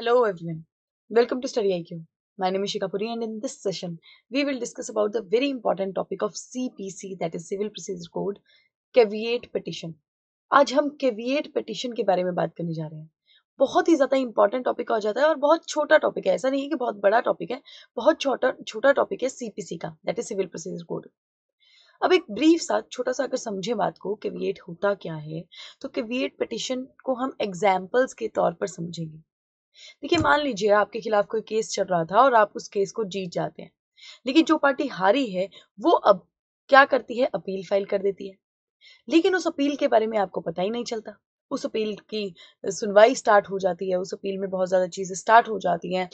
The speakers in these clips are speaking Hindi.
Hello everyone. Welcome to Study IQ. My name is Shikapuri and in this session we will discuss about the very important topic of CPC that is Civil Procedure Code Caveat Petition. आज हम Caveat Petition के बारे में बात करने जा रहे हैं बहुत ही ज़्यादा इंपॉर्टेंट टॉपिक हो जाता है और बहुत छोटा टॉपिक है ऐसा नहीं है कि बहुत बड़ा टॉपिक है बहुत छोटा छोटा टॉपिक है सीपीसी का that is civil procedure code अब एक ब्रीफ सा छोटा सा अगर समझे बात को कि वीएट होता क्या है तो कि वीएट पिटिशन को हम एग्जांपल्स के तौर पर समझेंगे देखिए मान लीजिए आपके खिलाफ कोई केस चल रहा था और आप उस केस को जीत जाते हैं लेकिन जो पार्टी हारी है वो अब क्या करती है अपील फाइल कर देती है लेकिन उस अपील के बारे में आपको पता ही नहीं चलता उस अपील की सुनवाई स्टार्ट हो जाती है उस अपील में बहुत ज़्यादा चीज़ें स्टार्ट हो जाती हैं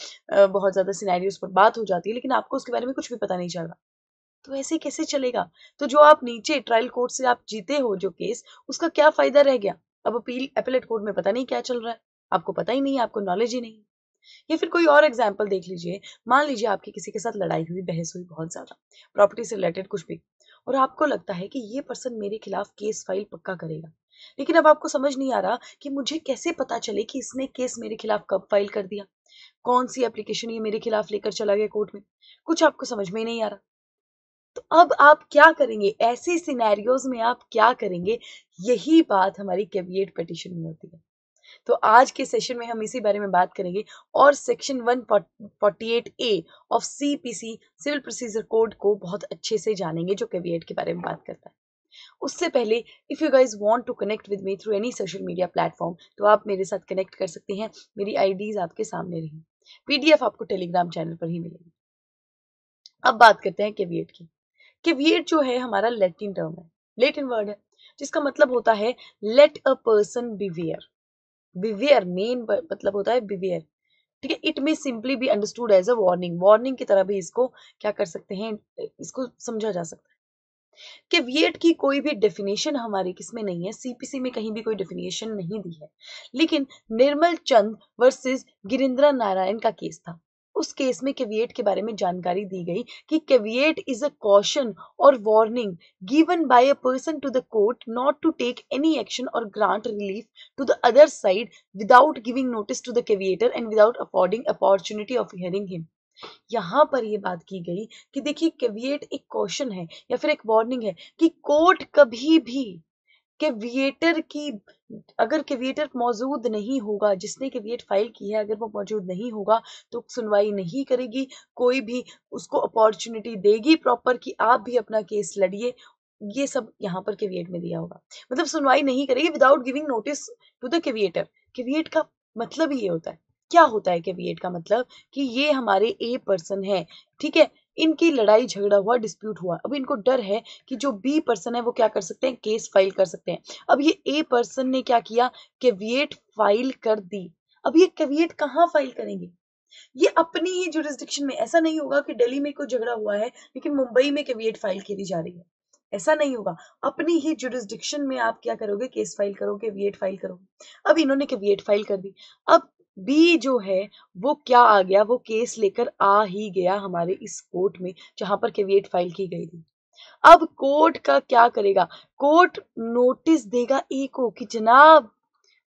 बहुत ज़्यादा सिनेरियोस पर बात हो जाती है लेकिन आपको उसके बारे में कुछ भी पता नहीं चल रहा तो ऐसे कैसे चलेगा तो जो आप नीचे ट्रायल कोर्ट से आप जीते हो जो केस उसका क्या फ़ायदा रह गया अब अपील अपीलेट कोर्ट में पता नहीं क्या चल रहा है आपको पता ही नहीं आपको नॉलेज ही नहीं या फिर कोई और एग्जाम्पल देख लीजिए मान लीजिए आपकी किसी के साथ लड़ाई हुई बहस हुई बहुत ज़्यादा प्रॉपर्टी से रिलेटेड कुछ भी और आपको लगता है कि ये पर्सन मेरे खिलाफ केस फाइल पक्का करेगा लेकिन अब आपको समझ नहीं आ रहा कि मुझे कैसे पता चले कि इसने केस मेरे खिलाफ कब फाइल कर दिया कौन सी एप्लीकेशन ये मेरे खिलाफ लेकर चला गया कोर्ट में कुछ आपको समझ में नहीं आ रहा तो अब आप क्या करेंगे ऐसे सिनेरियोज में आप क्या करेंगे यही बात हमारी कैबिनेट पिटिशन में होती है तो आज के सेशन में हम इसी बारे में बात करेंगे और section one forty eight A of C P C civil procedure code को बहुत अच्छे से जानेंगे जो कैविएट के बारे में बात करता है उससे पहले if you guys want to connect with me through any social media platform तो आप मेरे साथ कनेक्ट कर सकते हैं मेरी आईडीज आपके सामने रहेंगी पीडीएफ आपको टेलीग्राम चैनल पर ही मिलेगी अब बात करते हैं केवीएट की केवीएट जो है हमारा लैटिन टर्म है लेटिन वर्ड है जिसका मतलब होता है let a person beware beware main मतलब होता है बिवियर ठीक है it may simply be understood as a warning warning की तरह भी इसको क्या कर सकते हैं इसको समझा जा सकता है कि वियट की कोई भी डेफिनेशन हमारे किसमें नहीं है सीपीसी में कहीं भी कोई डेफिनेशन नहीं दी है लेकिन निर्मल चंद वर्सेस गिरिंद्रा नारायण का केस था उस केस में केविएट के बारे में जानकारी दी गई कि केविएट इज अ कॉशन और warning given by a person to the court not to take any action और grant relief to the other side without giving notice to the caveator and without affording opportunity of hearing him यहां पर यह बात की गई कि देखिए केविएट एक कॉशन है या फिर एक वार्निंग है कि कोर्ट कभी भी कि की अगर केविएटर मौजूद नहीं होगा जिसने केविएट फाइल की है अगर वो मौजूद नहीं होगा तो सुनवाई नहीं करेगी कोई भी उसको अपॉर्चुनिटी देगी प्रॉपर कि आप भी अपना केस लड़िए ये सब यहाँ पर केविएट में दिया होगा मतलब सुनवाई नहीं करेगी without giving notice to the caveator caveat का मतलब ही ये होता है क्या होता है केविएट का मतलब कि ये हमारे ए पर्सन है ठीक है इनकी लड़ाई झगड़ा हुआ डिस्प्यूट हुआ अब इनको डर है कि जो बी पर्सन है वो क्या कर सकते हैं केस फाइल कर सकते हैं अब ये ए पर्सन ने क्या किया केविएट फाइल कर दी अब ये केविएट कहाँ फाइल करेंगे ये अपनी ही जुरिस्डिक्शन में ऐसा नहीं होगा कि दिल्ली में कोई झगड़ा हुआ है लेकिन मुंबई में केविएट फाइल खेली जा रही है ऐसा नहीं होगा अपनी ही जुरिस्डिक्शन में आप क्या करोगे केस फाइल करोगे वीएट फाइल करोगे अब इन्होंने के वीएट फाइल कर दी अब बी जो है वो क्या आ गया वो केस लेकर आ ही गया हमारे इस कोर्ट में जहां पर केविएट फाइल की गई थी अब कोर्ट का क्या करेगा कोर्ट नोटिस देगा ए को कि जनाब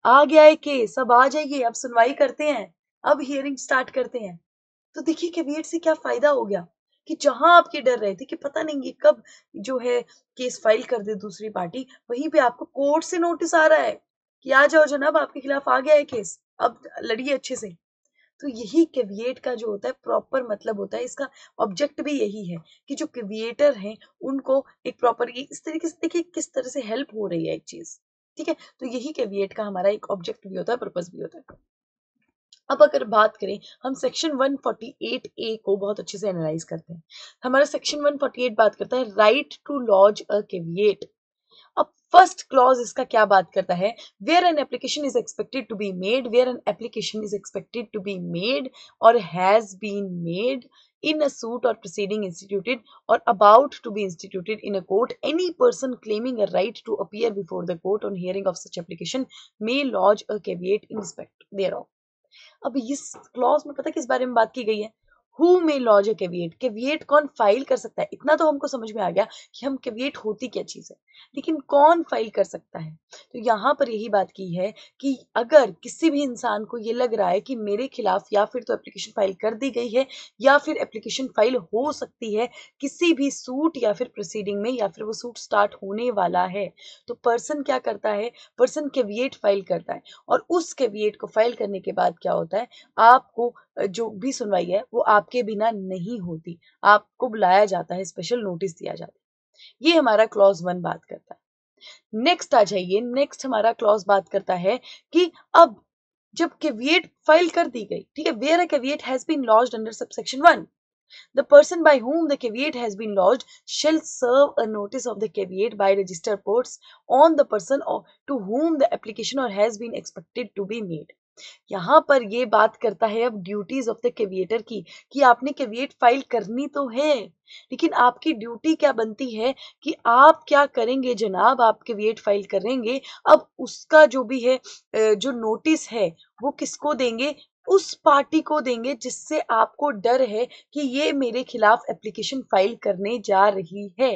आ गया है केस अब आ जाइए अब सुनवाई करते हैं अब हियरिंग स्टार्ट करते हैं तो देखिए केविएट से क्या फायदा हो गया कि जहां आपके डर रहे थे कि पता नहीं ये कब जो है केस फाइल कर दे दूसरी पार्टी वहीं पे आपको कोर्ट से नोटिस आ रहा है कि आ जाओ जनाब आपके खिलाफ आ गया है केस अब लड़िए अच्छे से तो यही केविएट का जो होता है प्रॉपर मतलब होता है इसका ऑब्जेक्ट भी यही है कि जो केविएटर हैं उनको एक प्रॉपर इस तरीके से देखिए किस तरह से हेल्प हो रही है एक चीज ठीक है तो यही केविएट का हमारा एक ऑब्जेक्ट भी होता है पर्पज भी होता है अब अगर बात करें हम सेक्शन 148 ए को बहुत अच्छे से एनालाइज करते हैं हमारा सेक्शन 148 बात करता है right to lodge a caveat अब फर्स्ट क्लॉज इसका क्या बात करता है where an application is expected to be made where an application is expected to be made और has been made in a suit और प्रोसीडिंग इंस्टीट्यूटेड और about to be instituted in a court any person claiming a right to appear before the court on hearing of such application may lodge a caveat in respect thereof अब इस क्लॉज में पता किस बारे में बात की गई है who may lodge a caveat caveat कौन फाइल कर सकता है इतना तो हमको समझ में आ गया कि हम केवियट होती क्या चीज़ है लेकिन कौन फाइल कर सकता है तो यहाँ पर यही बात की है कि अगर किसी भी इंसान को ये लग रहा है कि मेरे खिलाफ या फिर तो एप्लीकेशन फाइल कर दी गई है या फिर एप्लीकेशन फाइल हो सकती है किसी भी सूट या फिर प्रोसीडिंग में या फिर वो सूट स्टार्ट होने वाला है तो पर्सन क्या करता है पर्सन केवियट फाइल करता है और उस केवियट को फाइल करने के बाद क्या होता है आपको जो भी सुनवाई है वो आपके बिना नहीं होती आपको बुलाया जाता है स्पेशल नोटिस दिया जाता है ये हमारा क्लॉज वन बात करता है नेक्स्ट आ जाइए नेक्स्ट हमारा क्लॉज बात करता है कि अब जब केवियट फाइल कर दी गई ठीक है where a caveat has been lodged under subsection 1 the person by whom the caveat has been lodged shall serve a notice of the caveat by register ports on the person or to whom the application or has been expected to be made यहाँ पर ये बात करता है अब ड्यूटीज ऑफ द केविएटर की कि आपने केविएट फाइल करनी तो है लेकिन आपकी ड्यूटी क्या बनती है कि आप क्या करेंगे जनाब आप केविएट फाइल करेंगे अब उसका जो भी है जो नोटिस है वो किसको देंगे उस पार्टी को देंगे जिससे आपको डर है कि ये मेरे खिलाफ एप्लीकेशन फाइल करने जा रही है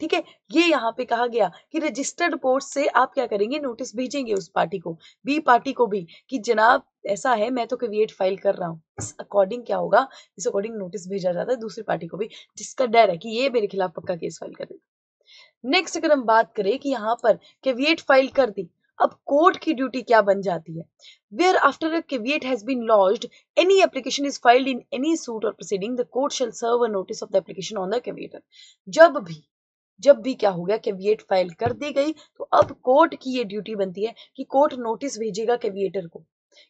ठीक है ये यहाँ पे कहा गया कि रजिस्टर्ड पोर्ट से आप क्या करेंगे नोटिस भेजेंगे उस पार्टी को बी पार्टी को भी कि जनाब ऐसा है मैं तो क्रिएट फाइल कर रहा हूँ इस अकॉर्डिंग क्या होगा इस अकॉर्डिंग नोटिस भेजा जाता है दूसरी पार्टी को भी जिसका डर है कि ये मेरे खिलाफ पक्का केस फाइल करेगा नेक्स्ट अगर हम बात करें कि यहाँ पर कैविएट फाइल कर दी अब कोर्ट की ड्यूटी क्या बन जाती है where after a has been been any application is filed in any suit और proceeding the court shall serve a notice of the application on the the जब भी जब भी क्या हो गया कैविएट फाइल कर दी गई तो अब कोर्ट की ये ड्यूटी बनती है कि कोर्ट नोटिस भेजेगा कैविएटर को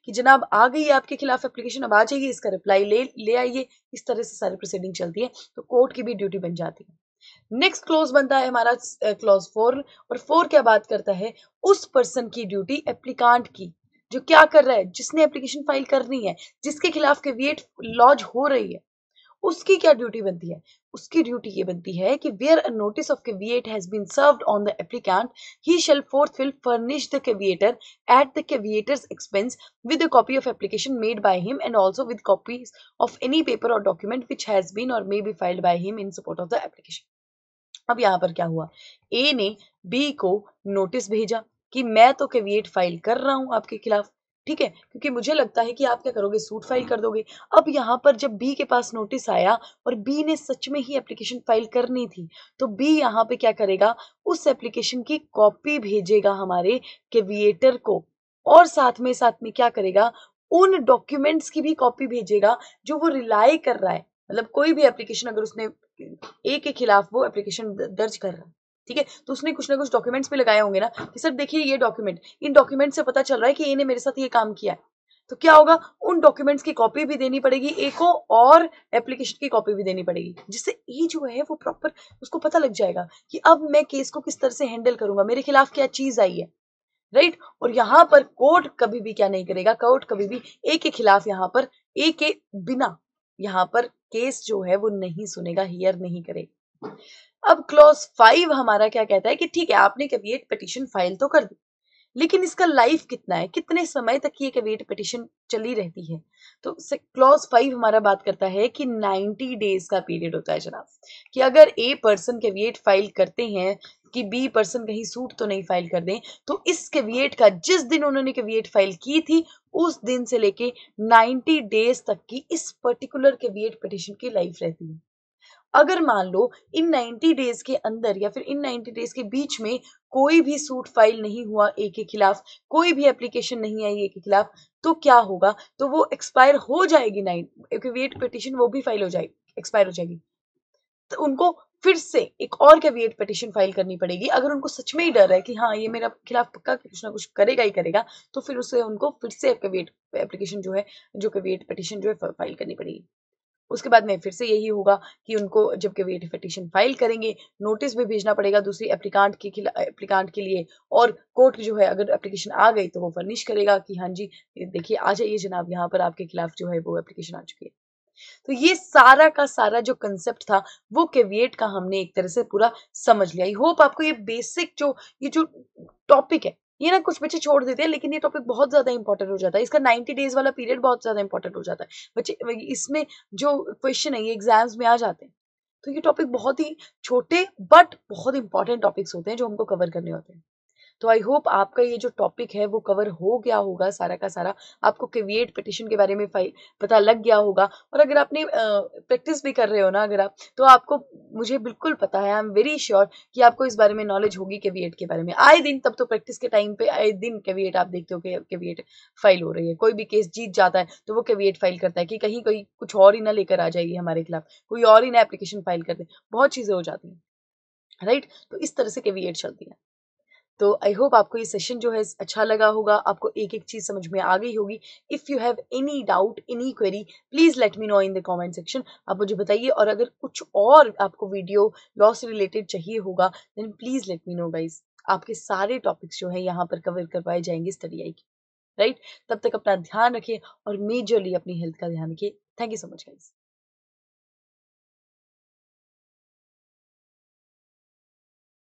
कि जनाब आ गई आपके खिलाफ एप्लीकेशन अब आ जाएगी इसका रिप्लाई ले ले आइए इस तरह से सारी प्रोसीडिंग चलती है तो कोर्ट की भी ड्यूटी बन जाती है नेक्स्ट क्लॉज बनता है हमारा क्लॉज फोर और फोर क्या बात करता है उस पर्सन की ड्यूटी एप्लीकांट की जो क्या कर रहा है जिसने एप्लीकेशन फाइल करनी है जिसके खिलाफ कैविएट लॉज हो रही है उसकी क्या ड्यूटी बनती है उसकी ड्यूटी ये बनती है कि where a notice of caveat has been served on the applicant he shall forthwith furnish the caveator at the caveator's expense with a copy of application made by him and also with copies of any paper और डॉक्यूमेंट व्हिच हैज बीन और may be filed by him in support of the application अब यहां पर क्या हुआ ए ने बी को नोटिस भेजा कि मैं तो केवीएट फाइल कर रहा हूं आपके खिलाफ ठीक है क्योंकि मुझे लगता है कि आप क्या करोगे सूट फाइल कर दोगे अब यहाँ पर जब बी के पास नोटिस आया और बी ने सच में ही एप्लीकेशन फाइल करनी थी तो बी यहाँ पे क्या करेगा उस एप्लीकेशन की कॉपी भेजेगा हमारे केविएटर को और साथ में साथ में क्या करेगा उन डॉक्यूमेंट्स की भी कॉपी भेजेगा जो वो रिलाई कर रहा है मतलब कोई भी एप्लीकेशन अगर उसने ए के खिलाफ वो एप्लीकेशन दर्ज कर रहा है ठीक है तो उसने कुछ ना कुछ डॉक्यूमेंट्स भी लगाए होंगे ना कि सर देखिए ये डॉक्यूमेंट इन डॉक्यूमेंट से पता चल रहा है कि इन्हें मेरे साथ ये काम किया है तो क्या होगा उन डॉक्यूमेंट्स की कॉपी भी देनी पड़ेगी एक को और एप्लीकेशन की कॉपी भी देनी पड़ेगी जिससे ये जो है वो प्रॉपर उसको पता लग जाएगा कि अब मैं केस को किस तरह से हैंडल करूंगा मेरे खिलाफ क्या चीज आई है राइट और यहाँ पर कोर्ट कभी भी क्या नहीं करेगा कोर्ट कभी भी एक के खिलाफ यहाँ पर एक के बिना यहाँ पर केस जो है वो नहीं सुनेगा हियर नहीं करेगा अब क्लॉज फाइव हमारा क्या कहता है कि ठीक है आपने कैविएट पिटिशन फाइल तो कर दी लेकिन इसका लाइफ कितना है कितने समय तक ये कैविएट पिटिशन चली रहती है तो क्लॉज फाइव हमारा बात करता है कि 90 डेज का पीरियड होता है जनाब कि अगर ए पर्सन कवियट फाइल करते हैं कि बी पर्सन कहीं सूट तो नहीं फाइल कर दें तो इस कवियट का जिस दिन उन्होंने कवियट फाइल की थी उस दिन से लेके 90 डेज तक की इस पर्टिकुलर कवियट पिटिशन की लाइफ रहती है अगर मान लो इन 90 डेज के अंदर या फिर इन 90 डेज के बीच में कोई भी सूट फाइल नहीं हुआ ए के खिलाफ कोई भी एप्लीकेशन नहीं आई ए के खिलाफ तो क्या होगा तो वो एक्सपायर हो जाएगी नाइन वेट पिटिशन वो भी फाइल हो जाएगी एक्सपायर हो जाएगी तो उनको फिर से एक और कैविएट पिटिशन फाइल करनी पड़ेगी अगर उनको सच में ही डर है कि हाँ ये मेरा खिलाफ पक्का कुछ ना कुछ करेगा ही करेगा तो फिर उसे उनको फिर से एप्लीकेशन जो है जो कैविएट पिटिशन जो है फाइल करनी पड़ेगी उसके बाद में फिर से यही होगा कि उनको जबकि वे पिटिशन फाइल करेंगे नोटिस भी भेजना पड़ेगा दूसरी एप्लीकांट के एप्लीकांट के लिए और कोर्ट जो है अगर एप्लीकेशन आ गई तो वो फर्निश करेगा कि हाँ जी देखिए आ जाइए जनाब यहाँ पर आपके खिलाफ जो है वो एप्लीकेशन आ चुकी है तो ये सारा का सारा जो कंसेप्ट था वो केवियट का हमने एक तरह से पूरा समझ लिया आई होप आपको ये बेसिक जो ये जो टॉपिक है ये ना कुछ बच्चे छोड़ देते हैं लेकिन ये टॉपिक बहुत ज्यादा इंपॉर्टेंट हो जाता है इसका नाइन्टी डेज वाला पीरियड बहुत ज्यादा इंपॉर्टेंट हो जाता है बच्चे इसमें जो क्वेश्चन है ये एग्जाम्स में आ जाते हैं तो ये टॉपिक बहुत ही छोटे बट बहुत इंपॉर्टेंट टॉपिक्स होते हैं जो हमको कवर करने होते हैं तो आई होप आपका ये जो टॉपिक है वो कवर हो गया होगा सारा का सारा आपको केवीएट पिटिशन के बारे में पता लग गया होगा और अगर आपने प्रैक्टिस भी कर रहे हो ना अगर आप तो आपको मुझे बिल्कुल पता है आई एम वेरी श्योर कि आपको इस बारे में नॉलेज होगी केवीएट के बारे में आए दिन तब तो प्रैक्टिस के टाइम पे आए दिन केवीएट आप देखते हो कि केविएट फाइल हो रही है कोई भी केस जीत जाता है तो वो केवीएट फाइल करता है कि कहीं कोई कुछ और ही ना लेकर आ जाएगी हमारे खिलाफ कोई और ही ना एप्लीकेशन फाइल कर दे बहुत चीज़ें हो जाती हैं राइट right? तो इस तरह से केवीएट चलती है तो आई होप आपको ये सेशन जो है अच्छा लगा होगा आपको एक एक चीज़ समझ में आ गई होगी if you have any doubt any query please let me know in the comment section आप मुझे बताइए और अगर कुछ और आपको वीडियो लॉ से रिलेटेड चाहिए होगा then please let me know guys आपके सारे टॉपिक्स जो है यहाँ पर कवर करवाए जाएंगे स्टडी आई की राइट तब तक अपना ध्यान रखें और मेजरली अपनी हेल्थ का ध्यान रखिए thank you so much guys